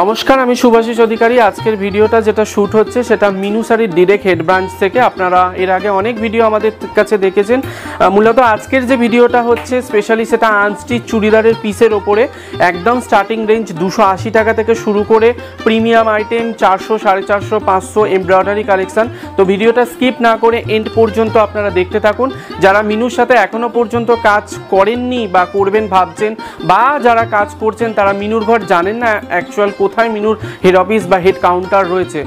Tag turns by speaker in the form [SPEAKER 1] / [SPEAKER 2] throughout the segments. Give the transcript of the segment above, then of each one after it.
[SPEAKER 1] নমস্কার আমি সুভাষিস অধিকারী আজকের ভিডিওটা যেটা শ্যুট হচ্ছে সেটা মিনুসারির ডিরেক্ট হেড ব্রাঞ্চ থেকে আপনারা এর আগে অনেক ভিডিও আমাদের কাছে দেখেছেন মূলত আজকের যে ভিডিওটা হচ্ছে স্পেশালি সেটা আনস্টিচ চুড়িদারের পিসের ওপরে একদম স্টার্টিং রেঞ্জ দুশো আশি টাকা থেকে শুরু করে প্রিমিয়াম আইটেম চারশো সাড়ে চারশো পাঁচশো এমব্রয়ডারি কালেকশান তো ভিডিওটা স্কিপ না করে এন্ড পর্যন্ত আপনারা দেখতে থাকুন যারা মিনুর সাথে এখনও পর্যন্ত কাজ করেননি বা করবেন ভাবছেন বা যারা কাজ করছেন তারা মিনুর ঘর জানেন না অ্যাকচুয়াল কোথায় মিনুর হেড অফিস বা হেড কাউন্টার রয়েছে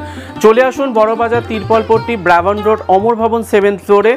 [SPEAKER 1] চলে আসুন বড়বাজার তিরপলপট্টি ব্রাভন রোড অমর ভবন সেভেন্থ ফ্লোরে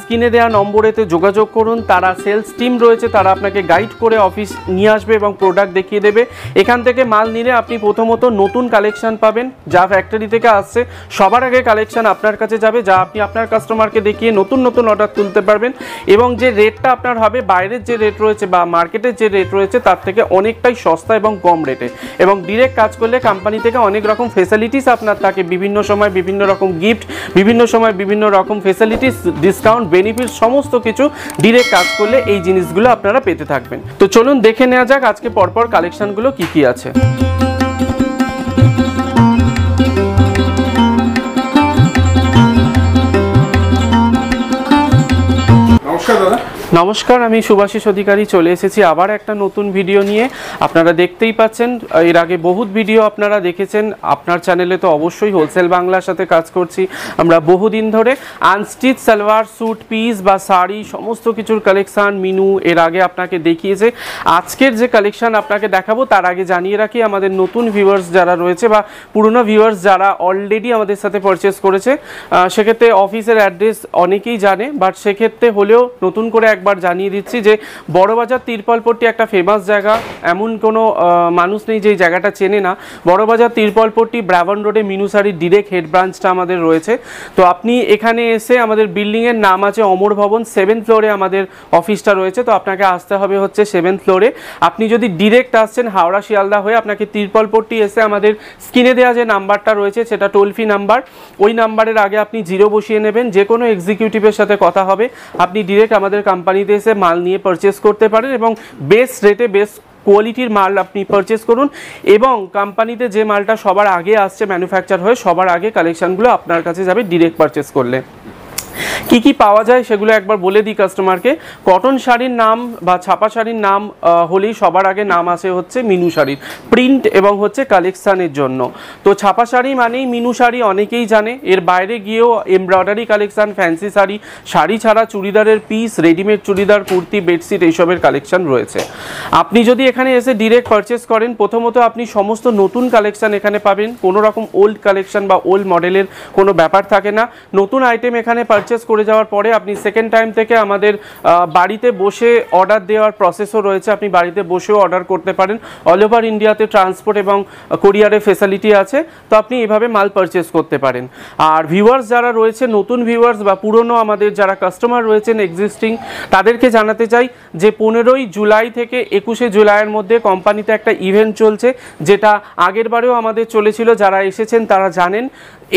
[SPEAKER 1] স্ক্রিনে দেওয়া নম্বরেতে যোগাযোগ করুন তারা সেলস টিম রয়েছে তারা আপনাকে গাইড করে অফিস নিয়ে আসবে এবং প্রোডাক্ট দেখিয়ে দেবে এখান থেকে মাল নিলে আপনি প্রথমত নতুন কালেকশন পাবেন যা ফ্যাক্টরি থেকে আসছে সবার আগে কালেকশন আপনার কাছে যাবে যা আপনি আপনার কাস্টমারকে দেখিয়ে নতুন নতুন অর্ডার তুলতে পারবেন এবং যে রেটটা আপনার হবে বাইরের যে রেট রয়েছে বা মার্কেটের যে রেট রয়েছে তার থেকে অনেকটাই সস্তা এবং কম রেটে এবং ডিরেক্ট কাজ করলে কোম্পানি থেকে অনেক রকম ফেসিলিটিস আপনার থাকে বিভিন্ন সময় বিভিন্ন রকম গিফট বিভিন্ন সময় বিভিন্ন রকম ফেসিলিটিস ডিসকাউন্ট বেনিফিট সমস্ত কিছু ডিরেক্ট কাজ করলে এই জিনিসগুলো আপনারা পেতে থাকবেন তো চলুন দেখে নেওয়া যাক আজকে পরপর কালেকশনগুলো কি কি আছে নমস্কার দাদা নমস্কার আমি সুভাষিস অধিকারী চলে এসেছি আবার একটা নতুন ভিডিও নিয়ে আপনারা দেখতেই পাচ্ছেন এর আগে বহুত ভিডিও আপনারা দেখেছেন আপনার চ্যানেলে তো অবশ্যই হোলসেল বাংলার সাথে কাজ করছি আমরা বহুদিন ধরে আনস্টিচ সালোয়ার স্যুট পিস বা শাড়ি সমস্ত কিছুর কালেকশান মিনু এর আগে আপনাকে দেখিয়েছে আজকের যে কালেকশান আপনাকে দেখাবো তার আগে জানিয়ে রাখি আমাদের নতুন ভিউয়ার্স যারা রয়েছে বা পুরনো ভিউয়ার্স যারা অলরেডি আমাদের সাথে পারচেস করেছে সেক্ষেত্রে অফিসের অ্যাড্রেস অনেকেই জানে বাট সেক্ষেত্রে হলেও নতুন করে একবার জানিয়ে দিচ্ছি যে বড়বাজার তিরপলপট্টি একটা ফেমাস জায়গা এমন কোনো মানুষ নেই যে জায়গাটা চেনে না বড়বাজার তিরপলপট্টি ব্রাভন রোডে মিনুসারির ডিরেক্ট হেড ব্রাঞ্চটা আমাদের রয়েছে তো আপনি এখানে এসে আমাদের বিল্ডিংয়ের নাম আছে অমর ভবন সেভেন ফ্লোরে আমাদের অফিসটা রয়েছে তো আপনাকে আসতে হবে হচ্ছে সেভেন ফ্লোরে আপনি যদি ডিরেক্ট আসছেন হাওড়া শিয়ালদা হয়ে আপনাকে তিরপলপট্টি এসে আমাদের স্ক্রিনে দেওয়া যে নাম্বারটা রয়েছে সেটা টোল ফ্রি নাম্বার ওই নাম্বারের আগে আপনি জিরো বসিয়ে নেবেন যে কোনো এক্সিকিউটিভের সাথে কথা হবে আপনি ডিরেক্ট আমাদের কোম্পানি কোম্পানিতে এসে মাল নিয়ে পারচেস করতে পারেন এবং বেস্ট রেটে বেস্ট কোয়ালিটির মাল আপনি পারচেস করুন এবং কোম্পানিতে যে মালটা সবার আগে আসছে ম্যানুফ্যাকচার হয়ে সবার আগে কালেকশানগুলো আপনার কাছে যাবে ডিরেক্ট পারচেস করলে কি কি পাওয়া যায় সেগুলো একবার বলে দিই কাস্টমারকে কটন শাড়ির নাম বা ছাপা শাড়ির নাম হলেই সবার আগে নাম আসে হচ্ছে মিনু শাড়ির প্রিন্ট এবং হচ্ছে কালেকশানের জন্য তো ছাপা শাড়ি মানেই মিনু শাড়ি অনেকেই জানে এর বাইরে গিয়েও embroidery collection fancy sari sari ছাড়া চুড়িদারের piece readymade churidar kurti bedsheet এইসবের কালেকশান রয়েছে আপনি যদি এখানে এসে ডিরেক্ট পারচেস করেন প্রথমত আপনি সমস্ত নতুন কালেকশান এখানে পাবেন কোনো রকম ওল্ড কালেকশান বা ওল্ড মডেলের কোনো ব্যাপার থাকে না নতুন আইটেম এখানে পারচেস করে যাওয়ার পরে আপনি সেকেন্ড টাইম থেকে আমাদের বাড়িতে বসে অর্ডার দেওয়ার প্রসেসও রয়েছে আপনি বাড়িতে বসেও অর্ডার করতে পারেন অল ওভার ইন্ডিয়াতে ট্রান্সপোর্ট এবং কোরিয়ারের ফেসিলিটি আছে তো আপনি এভাবে মাল পারচেস করতে পারেন আর ভিউয়ার্স যারা রয়েছে নতুন ভিউয়ার্স বা পুরনো আমাদের যারা কাস্টমার রয়েছেন এক্সিস্টিং তাদেরকে জানাতে চাই যে পনেরোই জুলাই থেকে একুশে জুলাইয়ের মধ্যে কোম্পানিতে একটা ইভেন্ট চলছে যেটা আগেরবারেও আমাদের চলেছিল যারা এসেছেন তারা জানেন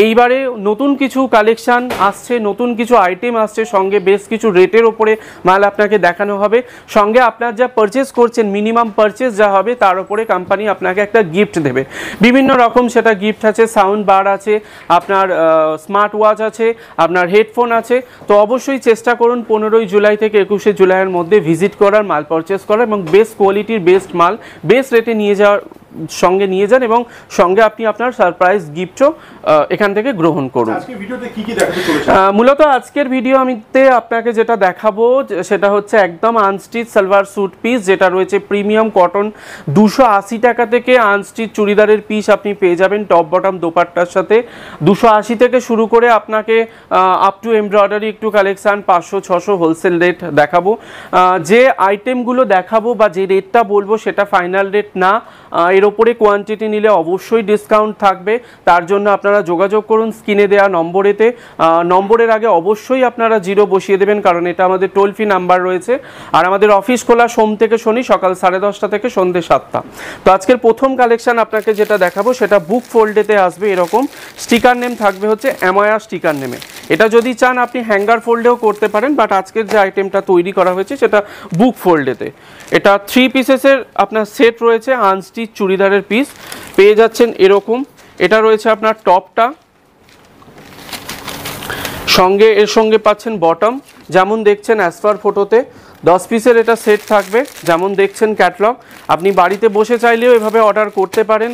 [SPEAKER 1] এইবারে নতুন কিছু কালেকশান আসছে নতুন কিছু আইটেম আসছে সঙ্গে বেশ কিছু রেটের ওপরে মাল আপনাকে দেখানো হবে সঙ্গে আপনার যা পারচেস করছেন মিনিমাম পারচেস যা হবে তার উপরে কোম্পানি আপনাকে একটা গিফট দেবে বিভিন্ন রকম সেটা গিফট আছে সাউন্ড বার আছে আপনার স্মার্ট ওয়াচ আছে আপনার হেডফোন আছে তো অবশ্যই চেষ্টা করুন পনেরোই জুলাই থেকে একুশে জুলাইয়ের মধ্যে ভিজিট করার মাল পারচেস করার এবং বেস্ট কোয়ালিটির বেস্ট মাল বেস্ট রেটে নিয়ে যাওয়ার সঙ্গে নিয়ে যান এবং সঙ্গে আপনি আপনার সারপ্রাইজ গিফটও এখান থেকে গ্রহণ করুন মূলত আজকের ভিডিও আমিতে আপনাকে যেটা দেখাবো সেটা হচ্ছে একদম আনস্টিচ সালোয়ার স্যুট পিস যেটা রয়েছে প্রিমিয়াম কটন দুশো আশি টাকা থেকে আনস্টিচ চুড়িদারের পিস আপনি পেয়ে যাবেন টপ বটম দোপাট্টার সাথে দুশো আশি থেকে শুরু করে আপনাকে আপ টু এমব্রয়ডারি একটু কালেকশান পাঁচশো ছশো হোলসেল রেট দেখাবো যে আইটেমগুলো দেখাবো বা যে রেটটা বলবো সেটা ফাইনাল রেট না এর এর ওপরে কোয়ান্টিটি নিলে অবশ্যই ডিসকাউন্ট থাকবে তার জন্য আপনারা যোগাযোগ করুন স্ক্রিনে দেওয়া নম্বরেতে নম্বরের আগে অবশ্যই আপনারা জিরো বসিয়ে দেবেন কারণ এটা আমাদের টোল ফ্রি নাম্বার রয়েছে আর আমাদের অফিস খোলা সোম থেকে শনি সকাল সাড়ে দশটা থেকে সন্ধ্যে সাতটা তো আজকের প্রথম কালেকশান আপনাকে যেটা দেখাবো সেটা বুক ফোল্ডেতে আসবে এরকম স্টিকার নেম থাকবে হচ্ছে অ্যামায়া স্টিকার নেমে এটা যদি চান আপনি হ্যাঙ্গার ফোল্ডেও করতে পারেন বাট আজকের যে আইটেমটা তৈরি করা হয়েছে সেটা বুক ফোল্ডেতে এটা থ্রি পিসেসের আপনার সেট রয়েছে আনস্টিচ চুরি চুড়িদারের পিস পেয়ে যাচ্ছেন এরকম এটা রয়েছে আপনার টপটা সঙ্গে এর সঙ্গে পাচ্ছেন বটম যেমন দেখছেন অ্যাসফার ফটোতে দশ পিসের এটা সেট থাকবে যেমন দেখছেন ক্যাটলগ আপনি বাড়িতে বসে চাইলেও এভাবে অর্ডার করতে পারেন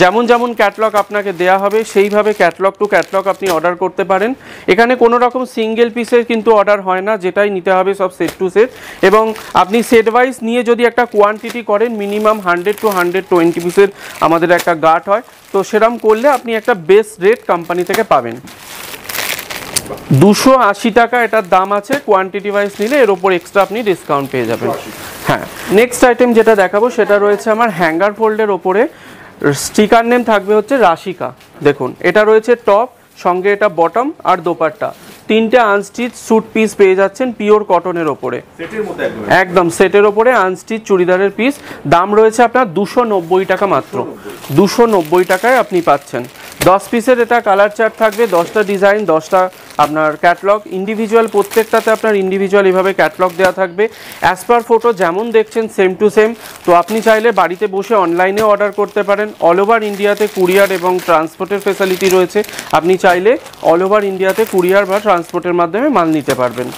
[SPEAKER 1] যেমন যেমন ক্যাটলগ আপনাকে দেয়া হবে সেইভাবে ক্যাটলগ টু ক্যাটলগ আপনি অর্ডার করতে পারেন এখানে কোনো রকম সিঙ্গেল পিসের কিন্তু অর্ডার হয় না যেটাই নিতে হবে সব সেট টু সেট এবং আপনি সেট ওয়াইজ নিয়ে যদি একটা কোয়ান্টিটি করেন minimum hundred to hundred twenty পিসের আমাদের একটা গার্ড হয় তো সেরম করলে আপনি একটা বেস্ট রেট কোম্পানি থেকে পাবেন দুশো আশি টাকা এটার দাম আছে কোয়ান্টিটি ওয়াইজ নিলে এর ওপর এক্সট্রা আপনি ডিসকাউন্ট পেয়ে যাবেন হ্যাঁ নেক্সট আইটেম যেটা দেখাবো সেটা রয়েছে আমার হ্যাঙ্গার ফোল্ডের ওপরে স্টিকার নেম থাকবে হচ্ছে রাশিকা দেখুন এটা রয়েছে টপ সঙ্গে এটা বটম আর দোপারটা তিনটে আনস্টিচ স্যুট পিস পেয়ে যাচ্ছেন পিওর কটনের ওপরে একদম সেটের ওপরে আনস্টিচ চুড়িদারের পিস দাম রয়েছে আপনার দুশো টাকা মাত্র দুশো টাকায় আপনি পাচ্ছেন দশ পিসের এটা কালার চার্ট থাকবে দশটা ডিজাইন দশটা আপনার ক্যাটলগ ইন্ডিভিজুয়াল প্রত্যেকটাতে আপনার ইন্ডিভিজুয়াল এভাবে ক্যাটলগ দেওয়া থাকবে অ্যাজ পার ফটো যেমন দেখছেন সেম টু সেম তো আপনি চাইলে বাড়িতে বসে অনলাইনে অর্ডার করতে পারেন অল ওভার ইন্ডিয়াতে কুরিয়ার এবং ট্রান্সপোর্টের ফেসিলিটি রয়েছে আপনি চাইলে অল ওভার ইন্ডিয়াতে কুরিয়ার বা ট্রান্সপোর্টের মাধ্যমে মাল নিতে পারবেন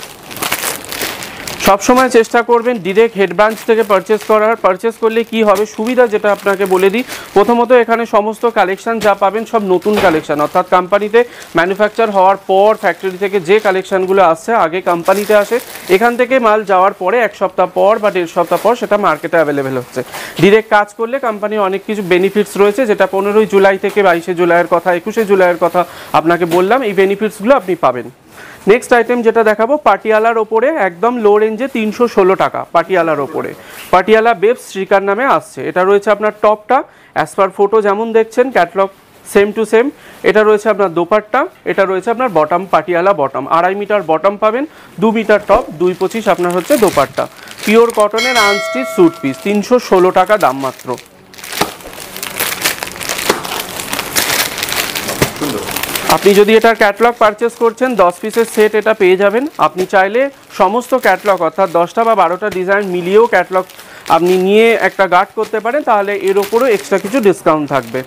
[SPEAKER 1] সবসময় চেষ্টা করবেন ডিরেক্ট ব্রাঞ্চ থেকে পারচেস করার পারচেস করলে কি হবে সুবিধা যেটা আপনাকে বলে দিই প্রথমত এখানে সমস্ত কালেকশান যা পাবেন সব নতুন কালেকশান অর্থাৎ কোম্পানিতে ম্যানুফ্যাকচার হওয়ার পর ফ্যাক্টরি থেকে যে কালেকশানগুলো আসছে আগে কোম্পানিতে আসে এখান থেকে মাল যাওয়ার পরে এক সপ্তাহ পর বা দেড় সপ্তাহ পর সেটা মার্কেটে অ্যাভেলেবেল হচ্ছে ডিরেক্ট কাজ করলে কোম্পানির অনেক কিছু বেনিফিটস রয়েছে যেটা পনেরোই জুলাই থেকে বাইশে জুলাইয়ের কথা একুশে জুলাইয়ের কথা আপনাকে বললাম এই বেনিফিটসগুলো আপনি পাবেন নেক্সট আইটেম যেটা দেখাবো পাটিয়ালার ওপরে একদম লো রেঞ্জে তিনশো ষোলো টাকা পাটিয়ালার ওপরে পাটিয়ালা বেবস শ্রীকার নামে আসছে এটা রয়েছে আপনার টপটা অ্যাজ পার ফোটো যেমন দেখছেন ক্যাটলগ সেম টু সেম এটা রয়েছে আপনার দোপাট্টা এটা রয়েছে আপনার বটম পাটিয়ালা বটম আড়াই মিটার বটম পাবেন দু মিটার টপ দুই পঁচিশ আপনার হচ্ছে দোপাট্টা পিওর কটনের আনস্টিচ স্যুট পিস তিনশো ষোলো টাকা দাম মাত্র আপনি যদি এটা ক্যাটলগ পারচেস করছেন দশ পিসের সেট এটা পেয়ে যাবেন আপনি চাইলে সমস্ত ক্যাটলগ অর্থাৎ দশটা বা বারোটা ডিজাইন মিলিয়েও ক্যাটলগ আপনি নিয়ে একটা গার্ড করতে পারেন তাহলে এর ওপরও এক্সট্রা কিছু ডিসকাউন্ট থাকবে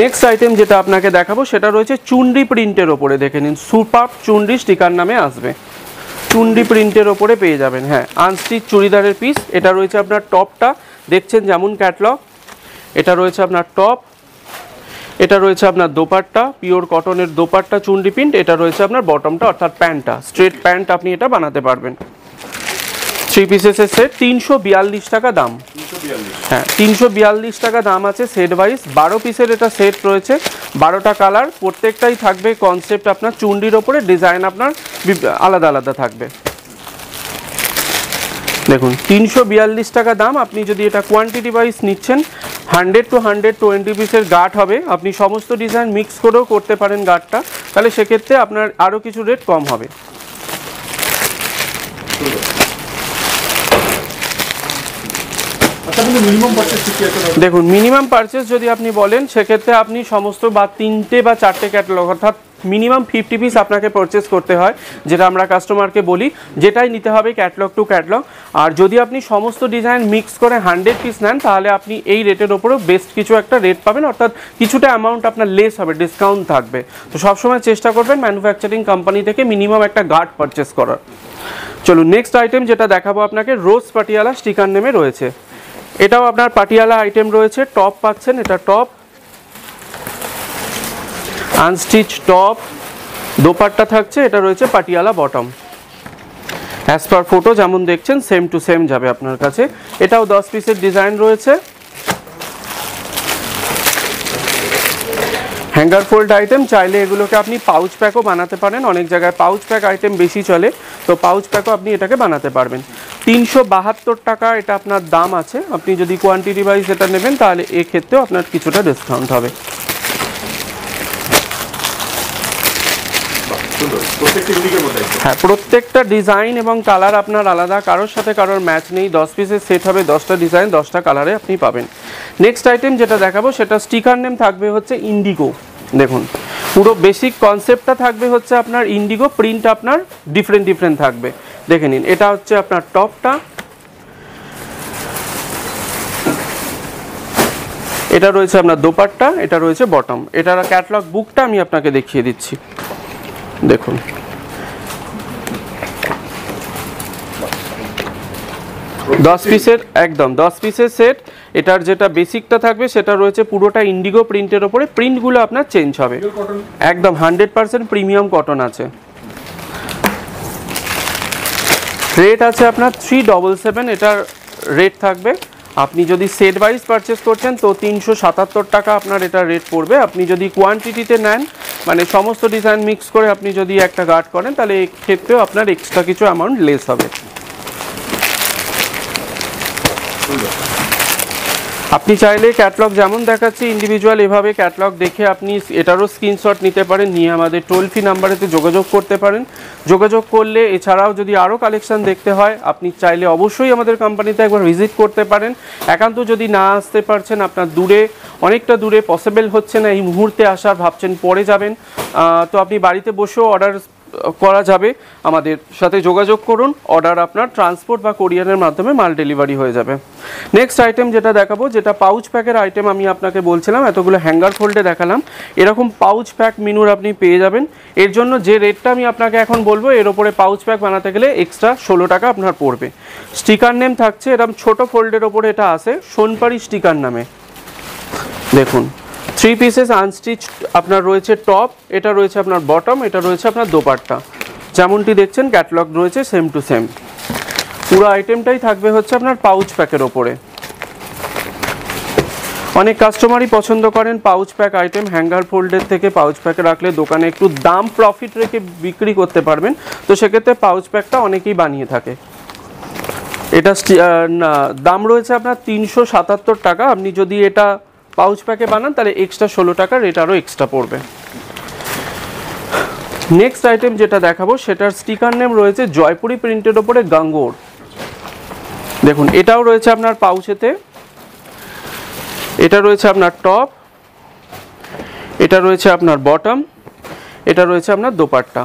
[SPEAKER 1] নেক্সট আইটেম যেটা আপনাকে দেখাবো সেটা রয়েছে চুন্ডি প্রিন্টের ওপরে দেখে নিন সুপার চুন্ডি স্টিকার নামে আসবে চুন্ডি প্রিন্টের ওপরে পেয়ে যাবেন হ্যাঁ আনস্টিচ চুড়িদারের পিস এটা রয়েছে আপনার টপটা দেখছেন যেমন ক্যাটলগ এটা রয়েছে আপনার টপ এটা রয়েছে আপনার দোপাট্টা পিওর কটনের দোপাট্টা চুন্ডি প্রিন্ট এটা রয়েছে আপনার বটমটা অর্থাৎ প্যান্টটা স্ট্রেট প্যান্ট আপনি এটা বানাতে পারবেন থ্রি পিসেসের সেট তিনশো বিয়াল্লিশ টাকা দাম হ্যাঁ তিনশো বিয়াল্লিশ টাকা দাম আছে সেট ওয়াইজ বারো পিসের এটা সেট রয়েছে বারোটা কালার প্রত্যেকটাই থাকবে কনসেপ্ট আপনার চুন্ডির ওপরে ডিজাইন আপনার আলাদা আলাদা থাকবে দেখুন তিনশো বিয়াল্লিশ টাকা দাম আপনি যদি এটা কোয়ান্টিটি ওয়াইজ নিচ্ছেন হান্ড্রেড টু হান্ড্রেড টোয়েন্টি পিসের গার্ড হবে আপনি সমস্ত ডিজাইন মিক্স করেও করতে পারেন গার্ডটা তাহলে সেক্ষেত্রে আপনার আরও কিছু রেট কম হবে আচ্ছা, দেখুন মিনিমাম পারচেস যদি আপনি বলেন সেক্ষেত্রে আপনি সমস্ত বা তিনটে বা চারটে ক্যাটালগ অর্থাৎ মিনিমাম ফিফটি পিস আপনাকে পারচেস করতে হয় যেটা আমরা কাস্টমারকে বলি যেটাই নিতে হবে ক্যাটলগ টু ক্যাটলগ আর যদি আপনি সমস্ত ডিজাইন মিক্স করে হান্ড্রেড পিস নেন তাহলে আপনি এই রেটের ওপরেও বেস্ট কিছু একটা রেট পাবেন অর্থাৎ কিছুটা অ্যামাউন্ট আপনার লেস হবে ডিসকাউন্ট থাকবে তো সবসময় চেষ্টা করবেন ম্যানুফ্যাকচারিং কোম্পানি থেকে মিনিমাম একটা গার্ড পারচেস করার চলো নেক্সট আইটেম যেটা দেখাবো আপনাকে রোজ পাটিয়ালা স্টিকার নেমে রয়েছে এটাও আপনার পাটিয়ালা আইটেম রয়েছে টপ পাচ্ছেন এটা টপ আনস্টিচ টপ দোপাট্টা থাকছে এটা রয়েছে Patiala bottom as per photo যেমন দেখছেন সেম টু সেম যাবে আপনার কাছে এটাও দশ পিসের ডিজাইন রয়েছে হ্যাঙ্গার ফোল্ড আইটেম চাইলে এগুলোকে আপনি পাউচ প্যাকও বানাতে পারেন অনেক জায়গায় পাউচ প্যাক আইটেম বেশি চলে তো পাউচ প্যাকও আপনি এটাকে বানাতে পারবেন তিনশো বাহাত্তর টাকা এটা আপনার দাম আছে আপনি যদি কোয়ান্টিটি ওয়াইজ এটা নেবেন তাহলে এক্ষেত্রেও আপনার কিছুটা ডিসকাউন্ট হবে হ্যাঁ প্রত্যেকটা ডিজাইন এবং কালার আপনার আলাদা কারোর সাথে কারোর ম্যাচ নেই দশ পিসের সেট হবে দশটা ডিজাইন দশটা কালারে আপনি পাবেন নেক্সট আইটেম যেটা দেখাবো সেটা স্টিকার নেম থাকবে হচ্ছে ইন্ডিগো দেখুন পুরো বেসিক কনসেপ্টটা থাকবে হচ্ছে আপনার ইন্ডিগো প্রিন্ট আপনার ডিফারেন্ট ডিফারেন্ট থাকবে দেখে নিন এটা হচ্ছে আপনার টপটা এটা রয়েছে আপনার দোপাট্টা এটা রয়েছে বটম এটার ক্যাটলগ বুকটা আমি আপনাকে দেখিয়ে দিচ্ছি দেখুন দশ পিসের একদম দশ পিসের সেট এটার যেটা বেসিকটা থাকবে সেটা রয়েছে পুরোটা ইন্ডিগো প্রিন্টের ওপরে প্রিন্টগুলো আপনার চেঞ্জ হবে একদম হান্ড্রেড পারসেন্ট প্রিমিয়াম কটন আছে রেট আছে আপনার থ্রি ডবল সেভেন এটার রেট থাকবে আপনি যদি সেট ওয়াইজ পারচেস করছেন তো তিনশো সাতাত্তর টাকা আপনার এটার রেট পড়বে আপনি যদি কোয়ান্টিটিতে নেন মানে সমস্ত ডিজাইন মিক্স করে আপনি যদি একটা গার্ড করেন তাহলে ক্ষেত্রেও আপনার এক্সট্রা কিছু অ্যামাউন্ট লেস হবে আপনি চাইলে ক্যাটলগ যেমন দেখাচ্ছি ইন্ডিভিজুয়াল এভাবে ক্যাটলগ দেখে আপনি এটারও স্ক্রিনশট নিতে পারেন নিয়ে আমাদের টোল ফ্রি নাম্বারেতে যোগাযোগ করতে পারেন যোগাযোগ করলে এছাড়াও যদি আরও কালেকশন দেখতে হয় আপনি চাইলে অবশ্যই আমাদের কোম্পানিতে একবার ভিজিট করতে পারেন একান্ত যদি না আসতে পারছেন আপনার দূরে অনেকটা দূরে পসিবল হচ্ছে না এই মুহূর্তে আসার ভাবছেন পরে যাবেন তো আপনি বাড়িতে বসেও অর্ডার করা যাবে আমাদের সাথে যোগাযোগ করুন অর্ডার আপনার ট্রান্সপোর্ট বা কোরিয়ারের মাধ্যমে মাল ডেলিভারি হয়ে যাবে নেক্সট আইটেম যেটা দেখাবো যেটা পাউচ প্যাকের আইটেম আমি আপনাকে বলছিলাম এতগুলো হ্যাঙ্গার ফোল্ডে দেখালাম এরকম পাউচ প্যাক মিনুর আপনি পেয়ে যাবেন এর জন্য যে রেটটা আমি আপনাকে এখন বলবো এর ওপরে পাউচ প্যাক বানাতে গেলে এক্সট্রা ষোলো টাকা আপনার পড়বে স্টিকার নেম থাকছে এরকম ছোট ফোল্ডের ওপরে এটা আছে সোনপাড়ি স্টিকার নামে দেখুন থ্রি পিসেস আনস্টিচ আপনার রয়েছে টপ এটা রয়েছে আপনার বটম এটা রয়েছে আপনার দোপাট্টা যেমনটি দেখছেন ক্যাটলগ রয়েছে সেম টু সেম পুরো আইটেমটাই থাকবে হচ্ছে আপনার পাউচ প্যাকের ওপরে অনেক কাস্টমারই পছন্দ করেন পাউচ প্যাক আইটেম হ্যাঙ্গার ফোল্ডের থেকে পাউচ প্যাকে রাখলে দোকানে একটু দাম প্রফিট রেখে বিক্রি করতে পারবেন তো সেক্ষেত্রে পাউচ প্যাকটা অনেকেই বানিয়ে থাকে এটা দাম রয়েছে আপনার তিনশো সাতাত্তর টাকা আপনি যদি এটা পাউচ প্যাকে বানান তাহলে এক্সট্রা ষোলো টাকা রেট আরও এক্সট্রা পড়বে নেক্সট আইটেম যেটা দেখাবো সেটার স্টিকার নেম রয়েছে জয়পুরি প্রিন্টের ওপরে গাঙ্গোর দেখুন এটাও রয়েছে আপনার পাউচেতে এটা রয়েছে আপনার টপ এটা রয়েছে আপনার বটম এটা রয়েছে আপনার দোপাট্টা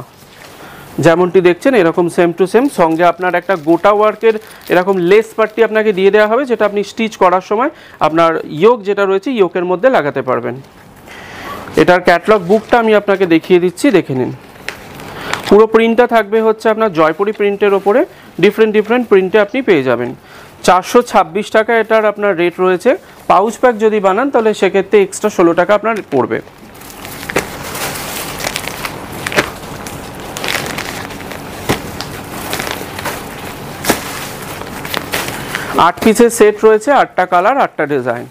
[SPEAKER 1] যেমনটি দেখছেন এরকম সেম টু সেম সঙ্গে আপনার একটা গোটা ওয়ার্কের এরকম লেস পার্টটি আপনাকে দিয়ে দেওয়া হবে যেটা আপনি স্টিচ করার সময় আপনার ইয়োক যেটা রয়েছে ইয়োকের মধ্যে লাগাতে পারবেন এটার ক্যাটলগ বুকটা আমি আপনাকে দেখিয়ে দিচ্ছি দেখে নিন পুরো প্রিন্টটা থাকবে হচ্ছে আপনার জয়পুরি প্রিন্টের ওপরে ডিফারেন্ট ডিফারেন্ট প্রিন্টে আপনি পেয়ে যাবেন চারশো ছাব্বিশ টাকা এটার আপনার রেট রয়েছে পাউচ প্যাক যদি বানান তাহলে সেক্ষেত্রে এক্সট্রা ষোলো টাকা আপনার পড়বে আট পিসের সেট রয়েছে আটটা কালার আটটা ডিজাইন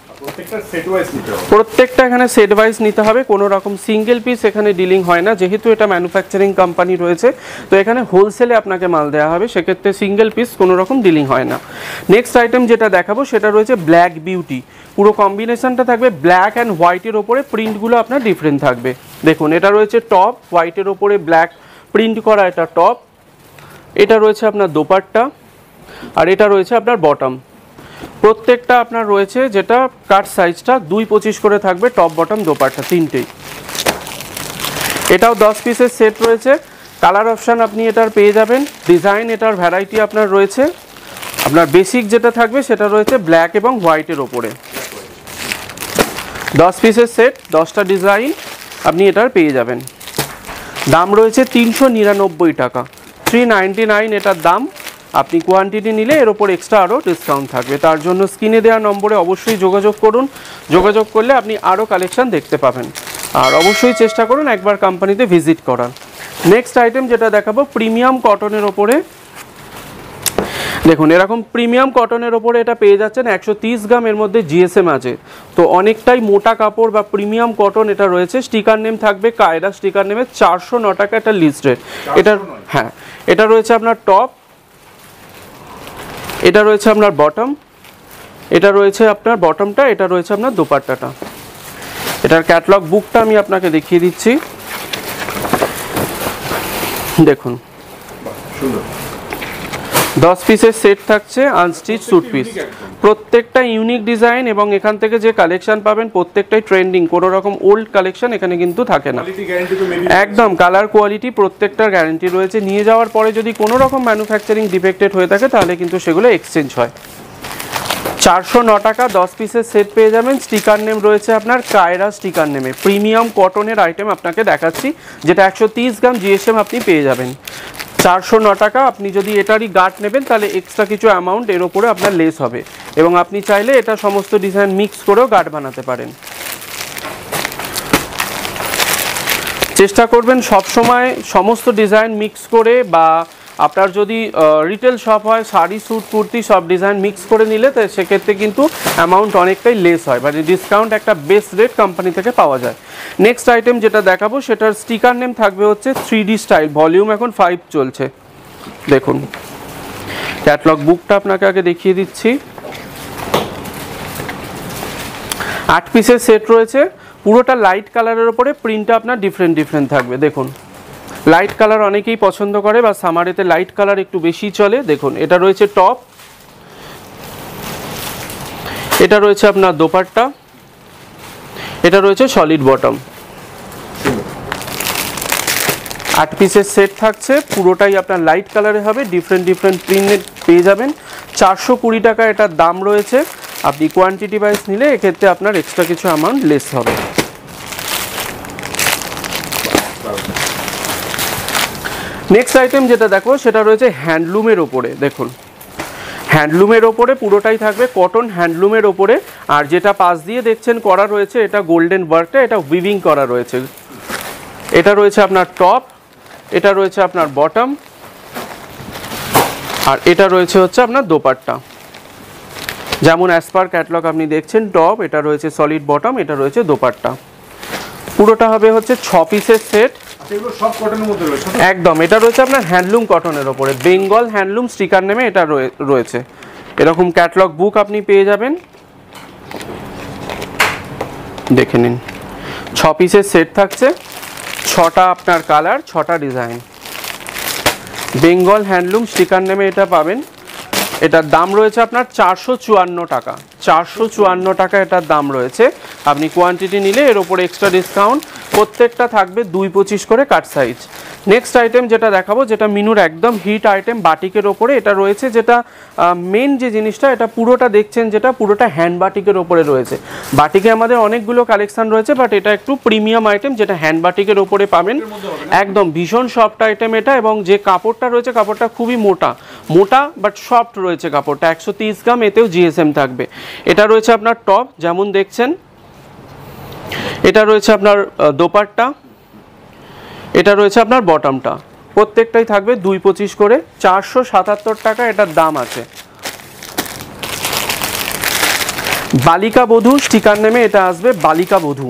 [SPEAKER 1] প্রত্যেকটা এখানে সেট ওয়াইজ নিতে হবে কোনো রকম সিঙ্গেল পিস এখানে ডিলিং হয় না যেহেতু এটা ম্যানুফ্যাকচারিং কোম্পানি রয়েছে তো এখানে হোলসেলে আপনাকে মাল দেওয়া হবে সেক্ষেত্রে সিঙ্গেল পিস কোনো রকম ডিলিং হয় না নেক্সট আইটেম যেটা দেখাবো সেটা রয়েছে ব্ল্যাক বিউটি পুরো কম্বিনেশনটা থাকবে ব্ল্যাক অ্যান্ড হোয়াইটের ওপরে প্রিন্টগুলো আপনার ডিফারেন্ট থাকবে দেখুন এটা রয়েছে টপ হোয়াইটের ওপরে ব্ল্যাক প্রিন্ট করা এটা টপ এটা রয়েছে আপনার দোপাট্টা আর এটা রয়েছে আপনার বটম প্রত্যেকটা আপনার রয়েছে যেটা কাট সাইজটা দুই পঁচিশ করে থাকবে টপ বটম দোপারটা তিনটেই এটাও দশ পিসের সেট রয়েছে কালার অপশান আপনি এটার পেয়ে যাবেন ডিজাইন এটার ভ্যারাইটি আপনার রয়েছে আপনার বেসিক যেটা থাকবে সেটা রয়েছে ব্ল্যাক এবং হোয়াইটের ওপরে দশ পিসের সেট দশটা ডিজাইন আপনি এটার পেয়ে যাবেন দাম রয়েছে তিনশো নিরানব্বই টাকা থ্রি নাইনটি নাইন এটার দাম আপনি কোয়ান্টিটি নিলে এর ওপর এক্সট্রা আরও ডিসকাউন্ট থাকবে তার জন্য স্ক্রিনে দেওয়া নম্বরে অবশ্যই যোগাযোগ করুন যোগাযোগ করলে আপনি আরও কালেকশান দেখতে পাবেন আর অবশ্যই চেষ্টা করুন একবার কোম্পানিতে ভিজিট করার নেক্সট আইটেম যেটা দেখাবো প্রিমিয়াম কটনের ওপরে দেখুন এরকম প্রিমিয়াম কটনের ওপরে এটা পেয়ে যাচ্ছেন একশো তিরিশ গ্রাম এর মধ্যে জিএসএম আছে তো অনেকটাই মোটা কাপড় বা প্রিমিয়াম কটন এটা রয়েছে স্টিকার নেম থাকবে কায়রা স্টিকার নেমে চারশো ন টাকা একটা লিস্ট এটা হ্যাঁ এটা রয়েছে আপনার টপ এটা রয়েছে আপনার বটম এটা রয়েছে আপনার বটমটা এটা রয়েছে আপনার দোপাট্টাটা এটার ক্যাটলগ বুকটা আমি আপনাকে দেখিয়ে দিচ্ছি দেখুন সুন্দর দশ পিসের সেট থাকছে আনস্টিচ স্যুট পিস প্রত্যেকটা ইউনিক ডিজাইন এবং এখান থেকে যে কালেকশন পাবেন প্রত্যেকটাই ট্রেন্ডিং কোনো রকম ওল্ড কালেকশন এখানে কিন্তু থাকে না একদম কালার কোয়ালিটি প্রত্যেকটার গ্যারেন্টি রয়েছে নিয়ে যাওয়ার পরে যদি কোনো রকম ম্যানুফ্যাকচারিং ডিফেক্টেড হয়ে থাকে তাহলে কিন্তু সেগুলো এক্সচেঞ্জ হয় চারশো ন টাকা দশ পিসের সেট পেয়ে যাবেন স্টিকার নেম রয়েছে আপনার কায়রা স্টিকার নেমে প্রিমিয়াম কটনের আইটেম আপনাকে দেখাচ্ছি যেটা একশো তিরিশ গ্রাম জিএসএম আপনি পেয়ে যাবেন চারশো ন টাকা আপনি যদি এটারই গার্ড নেবেন তাহলে এক্সট্রা কিছু অ্যামাউন্ট এর ওপরে আপনার লেস হবে এবং আপনি চাইলে এটা সমস্ত ডিজাইন মিক্স করেও গার্ড বানাতে পারেন চেষ্টা করবেন সবসময় সমস্ত ডিজাইন মিক্স করে বা আপনার যদি রিটেল শপ হয় শাড়ি স্যুট কুর্তি সব ডিজাইন মিক্স করে নিলে তো সেক্ষেত্রে কিন্তু অ্যামাউন্ট অনেকটাই লেস হয় মানে ডিসকাউন্ট একটা বেস্ট রেট কোম্পানি থেকে পাওয়া যায় নেক্সট আইটেম যেটা দেখাবো সেটার স্টিকার নেম থাকবে হচ্ছে থ্রি স্টাইল ভলিউম এখন ফাইভ চলছে দেখুন ক্যাটলগ বুকটা আপনাকে আগে দেখিয়ে দিচ্ছি আট পিসের সেট রয়েছে পুরোটা লাইট কালারের ওপরে প্রিন্টটা আপনার ডিফারেন্ট ডিফারেন্ট থাকবে দেখুন লাইট কালার অনেকেই পছন্দ করে বা সামারেতে লাইট কালার একটু বেশি চলে দেখুন এটা রয়েছে টপ এটা রয়েছে আপনার দোপাট্টা এটা রয়েছে সলিড বটম আট পিসের সেট থাকছে পুরোটাই আপনার লাইট কালারে হবে ডিফারেন্ট ডিফারেন্ট প্রিন্টের পেয়ে যাবেন চারশো কুড়ি টাকা এটার দাম রয়েছে আপনি কোয়ান্টিটি ওয়াইজ নিলে এক্ষেত্রে আপনার এক্সট্রা কিছু অ্যামাউন্ট লেস হবে নেক্সট আইটেম যেটা দেখো সেটা রয়েছে হ্যান্ডলুমের ওপরে দেখুন হ্যান্ডলুমের ওপরে পুরোটাই থাকবে কটন হ্যান্ডলুমের ওপরে আর যেটা পাশ দিয়ে দেখছেন করা রয়েছে এটা গোল্ডেন ওয়ার্কটা এটা উইভিং করা রয়েছে এটা রয়েছে আপনার টপ এটা রয়েছে আপনার বটম আর এটা রয়েছে হচ্ছে আপনার দোপাট্টা যেমন অ্যাসপার ক্যাটলগ আপনি দেখছেন টপ এটা রয়েছে সলিড বটম এটা রয়েছে দোপাট্টা পুরোটা হবে হচ্ছে ছ পিসের সেট আচ্ছা, একদম এটা রয়েছে আপনার হ্যান্ডলুম কটনের ওপরে বেঙ্গল হ্যান্ডলুম স্টিকার নেমে এটা রয়েছে এরকম ক্যাটলগ বুক আপনি পেয়ে যাবেন দেখে নিন ছ পিসের সেট থাকছে ছটা আপনার কালার ছটা ডিজাইন বেঙ্গল হ্যান্ডলুম স্টিকার নেমে এটা পাবেন এটার দাম রয়েছে আপনার চারশো টাকা চারশো চুয়ান্ন টাকা এটার দাম রয়েছে আপনি কোয়ান্টিটি নিলে এর ওপরে এক্সট্রা ডিসকাউন্ট প্রত্যেকটা থাকবে দুই পঁচিশ করে কাট সাইজ নেক্সট আইটেম যেটা দেখাবো যেটা মিনুর একদম হিট আইটেম বাটিকের ওপরে এটা রয়েছে যেটা মেন যে জিনিসটা এটা পুরোটা দেখছেন যেটা পুরোটা হ্যান্ড বাটিকের ওপরে রয়েছে বাটিকে আমাদের অনেকগুলো কালেকশান রয়েছে বাট এটা একটু প্রিমিয়াম আইটেম যেটা হ্যান্ড বাটিকের ওপরে পাবেন একদম ভীষণ সফট আইটেম এটা এবং যে কাপড়টা রয়েছে কাপড়টা খুবই মোটা মোটা বাট সফট রয়েছে কাপড়টা একশো গ্রাম এতেও জিএসএম থাকবে এটা রয়েছে আপনার টপ যেমন দেখছেন এটা রয়েছে আপনার দোপারটা এটা রয়েছে আপনার বটমটা প্রত্যেকটাই থাকবে দুই পঁচিশ করে চারশো সাতাত্তর টাকা এটার দাম আছে বালিকা বধূ স্টিকার নেমে এটা আসবে বালিকা বধূ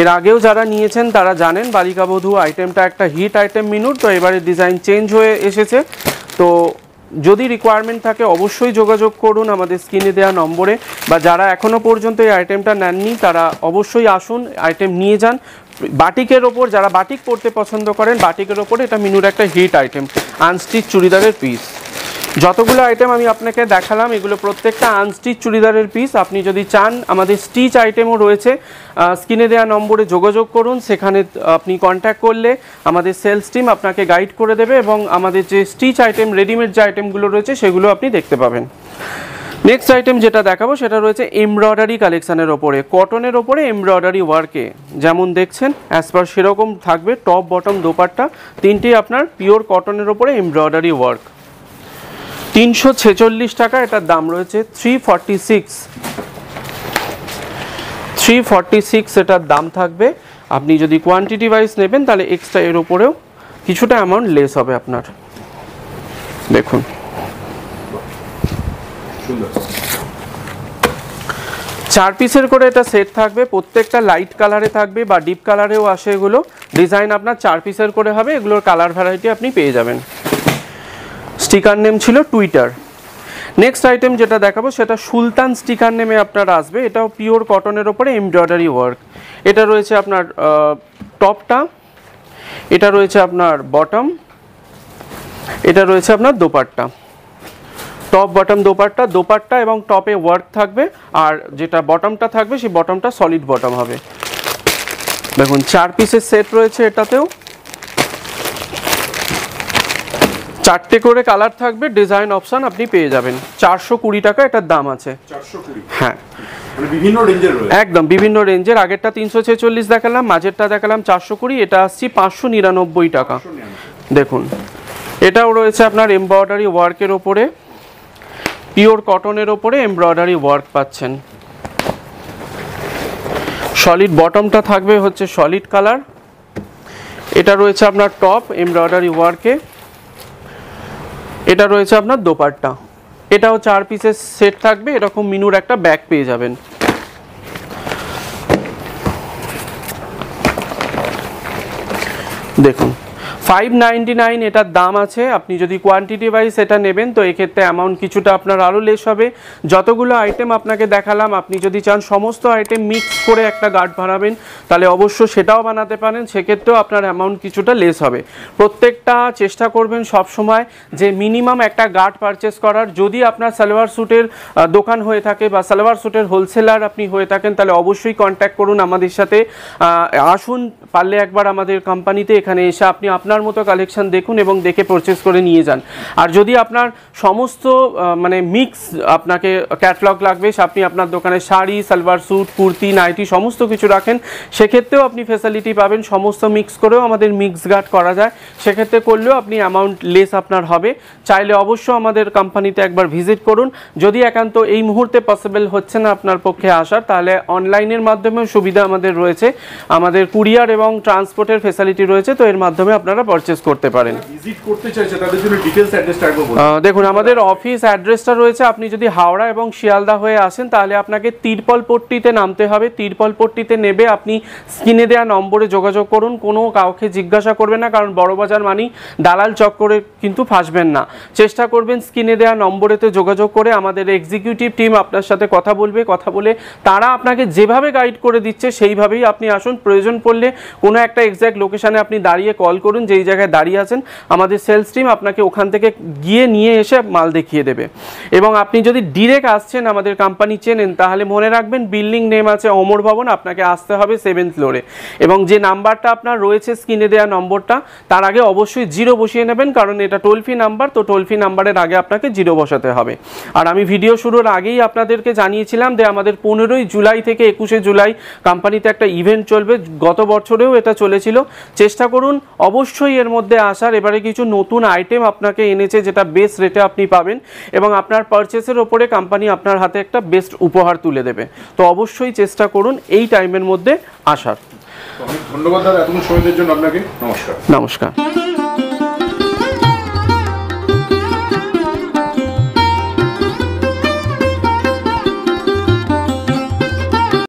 [SPEAKER 1] এর আগেও যারা নিয়েছেন তারা জানেন বালিকা বধূ আইটেমটা একটা হিট আইটেম মিনুট তো এবারে ডিজাইন চেঞ্জ হয়ে এসেছে তো যদি রিকোয়ারমেন্ট থাকে অবশ্যই যোগাযোগ করুন আমাদের স্ক্রিনে দেওয়া নম্বরে বা যারা এখনও পর্যন্ত এই আইটেমটা নেননি তারা অবশ্যই আসুন আইটেম নিয়ে যান বাটিকের ওপর যারা বাটিক পরতে পছন্দ করেন বাটিকের ওপর এটা মিনুর একটা হিট আইটেম আনস্টিচ চুড়িদারের পিস যতগুলো আইটেম আমি আপনাকে দেখালাম এগুলো প্রত্যেকটা আনস্টিচ চুড়িদারের পিস আপনি যদি চান আমাদের স্টিচ আইটেমও রয়েছে স্ক্রিনে দেওয়া নম্বরে যোগাযোগ করুন সেখানে আপনি কন্ট্যাক্ট করলে আমাদের সেলস টিম আপনাকে গাইড করে দেবে এবং আমাদের যে স্টিচ আইটেম রেডিমেড যে আইটেমগুলো রয়েছে সেগুলো আপনি দেখতে পাবেন নেক্সট আইটেম যেটা দেখাবো সেটা রয়েছে এমব্রয়ডারি কালেকশানের ওপরে কটনের ওপরে এমব্রয়ডারি ওয়ার্কে যেমন দেখছেন অ্যাজ পার সেরকম থাকবে টপ বটম দোপারটা তিনটি আপনার পিওর কটনের ওপরে এমব্রয়ডারি ওয়ার্ক তিনশো ছেচল্লিশ টাকা এটার দাম রয়েছে three forty six three forty six এটার দাম থাকবে আপনি যদি কোয়ান্টিটি ওয়াইজ নেবেন তাহলে এক্সট্রা এর ওপরেও কিছুটা অ্যামাউন্ট লেস হবে আপনার দেখুন চার পিসের করে এটা সেট থাকবে প্রত্যেকটা লাইট কালারে থাকবে বা ডিপ কালারেও আসে এগুলো ডিজাইন আপনার চার পিসের করে হবে এগুলোর কালার ভ্যারাইটি আপনি পেয়ে যাবেন স্টিকার নেম ছিল টুইটার নেক্সট আইটেম যেটা দেখাবো সেটা সুলতান স্টিকার নেমে আপনার আসবে এটাও পিওর কটনের ওপরে এমব্রয়ডারি ওয়ার্ক এটা রয়েছে আপনার টপটা এটা রয়েছে আপনার বটম এটা রয়েছে আপনার দোপাট্টা টপ বটম দোপাট্টা দোপাট্টা এবং টপে ওয়ার্ক থাকবে আর যেটা বটমটা থাকবে সেই বটমটা সলিড বটম হবে দেখুন চার পিসের সেট রয়েছে এটাতেও চারটে করে কালার থাকবে ডিজাইন অপশান আপনি পেয়ে যাবেন চারশো কুড়ি টাকা এটার দাম আছে হ্যাঁ রেঞ্জের মানে একদম বিভিন্ন রেঞ্জের আগেরটা তিনশো ছেচল্লিশ দেখালাম মাঝেরটা দেখালাম চারশো কুড়ি এটা আসছি পাঁচশো নিরানব্বই টাকা দেখুন এটাও রয়েছে আপনার এমব্রয়ডারি ওয়ার্কের ওপরে পিওর কটনের ওপরে এমব্রয়ডারি ওয়ার্ক পাচ্ছেন সলিড বটমটা থাকবে হচ্ছে সলিড কালার এটা রয়েছে আপনার টপ এমব্রয়ডারি ওয়ার্কে এটা রয়েছে আপনার দোপারটা এটাও চার পিসের সেট থাকবে এরকম মিনুর একটা ব্যাগ পেয়ে যাবেন দেখুন ফাইভ নাইনটি নাইন এটার দাম আছে আপনি যদি কোয়ান্টিটি ওয়াইজ এটা নেবেন তো এক্ষেত্রে অ্যামাউন্ট কিছুটা আপনার আরও লেস হবে যতগুলো আইটেম আপনাকে দেখালাম আপনি যদি চান সমস্ত আইটেম মিক্স করে একটা গার্ড বানাবেন তাহলে অবশ্য সেটাও বানাতে পারেন সেক্ষেত্রেও আপনার অ্যামাউন্ট কিছুটা লেস হবে প্রত্যেকটা চেষ্টা করবেন সব সময় যে মিনিমাম একটা গার্ড পারচেস করার যদি আপনার সালোয়ার স্যুটের দোকান হয়ে থাকে বা সালোয়ার স্যুটের হোলসেলার আপনি হয়ে থাকেন তাহলে অবশ্যই কন্ট্যাক্ট করুন আমাদের সাথে আসুন পারলে একবার আমাদের কোম্পানিতে এখানে এসে আপনি আপনার দেখার মতো কালেকশন দেখুন এবং দেখে পারচেস করে নিয়ে যান আর যদি আপনার সমস্ত মানে মিক্স আপনাকে ক্যাটলগ লাগবে আপনি আপনার দোকানে শাড়ি সালোয়ার স্যুট কুর্তি নাইটি সমস্ত কিছু রাখেন সেক্ষেত্রেও আপনি ফেসিলিটি পাবেন সমস্ত মিক্স করেও আমাদের মিক্স গার্ড করা যায় সেক্ষেত্রে করলেও আপনি অ্যামাউন্ট লেস আপনার হবে চাইলে অবশ্য আমাদের কোম্পানিতে একবার ভিজিট করুন যদি একান্ত এই মুহূর্তে পসিবল হচ্ছে না আপনার পক্ষে আসার তাহলে অনলাইনের মাধ্যমেও সুবিধা আমাদের রয়েছে আমাদের কুরিয়ার এবং ট্রান্সপোর্টের ফেসিলিটি রয়েছে তো এর মাধ্যমে আপনারা পারচেস করতে পারেন দেখুন আমাদের অফিস অ্যাড্রেসটা রয়েছে আপনি যদি হাওড়া এবং শিয়ালদা হয়ে আসেন তাহলে আপনাকে তিরপলপট্টিতে নামতে হবে তিরপলপট্টিতে নেবে আপনি স্ক্রিনে দেওয়া নম্বরে যোগাযোগ করুন কোনো কাউকে জিজ্ঞাসা করবেন না কারণ বড়বাজার মানি দালাল চক্করে কিন্তু ফাঁসবেন না চেষ্টা করবেন স্ক্রিনে দেওয়া নম্বরেতে যোগাযোগ করে আমাদের এক্সিকিউটিভ টিম আপনার সাথে কথা বলবে কথা বলে তারা আপনাকে যেভাবে গাইড করে দিচ্ছে সেইভাবেই আপনি আসুন প্রয়োজন পড়লে কোনো একটা এক্সাক্ট লোকেশানে আপনি দাঁড়িয়ে কল করুন যে এই জায়গায় দাঁড়িয়ে আছেন আমাদের সেলস টিম আপনাকে ওখান থেকে গিয়ে নিয়ে এসে মাল দেখিয়ে দেবে এবং আপনি যদি ডিরেক্ট আসছেন আমাদের কোম্পানি চেনেন তাহলে মনে রাখবেন বিল্ডিং নেম আছে অমর ভবন আপনাকে আসতে হবে সেভেন ফ্লোরে এবং যে নাম্বারটা আপনার রয়েছে স্ক্রিনে দেওয়া নম্বরটা তার আগে অবশ্যই জিরো বসিয়ে নেবেন কারণ এটা টোল ফ্রি নাম্বার তো টোল ফ্রি নাম্বারের আগে আপনাকে জিরো বসাতে হবে আর আমি ভিডিও শুরুর আগেই আপনাদেরকে জানিয়েছিলাম যে আমাদের পনেরোই জুলাই থেকে একুশে জুলাই কোম্পানিতে একটা ইভেন্ট চলবে গত বছরেও এটা চলেছিল চেষ্টা করুন অবশ্যই অবশ্যই এর মধ্যে আসার এবারে কিছু নতুন আইটেম আপনাকে এনেছে যেটা বেস্ট রেটে আপনি পাবেন এবং আপনার পারচেসের ওপরে কোম্পানি আপনার হাতে একটা বেস্ট উপহার তুলে দেবে তো অবশ্যই চেষ্টা করুন এই টাইমের মধ্যে আসার ধন্যবাদ দাদা এতক্ষণ সময় জন্য আপনাকে নমস্কার নমস্কার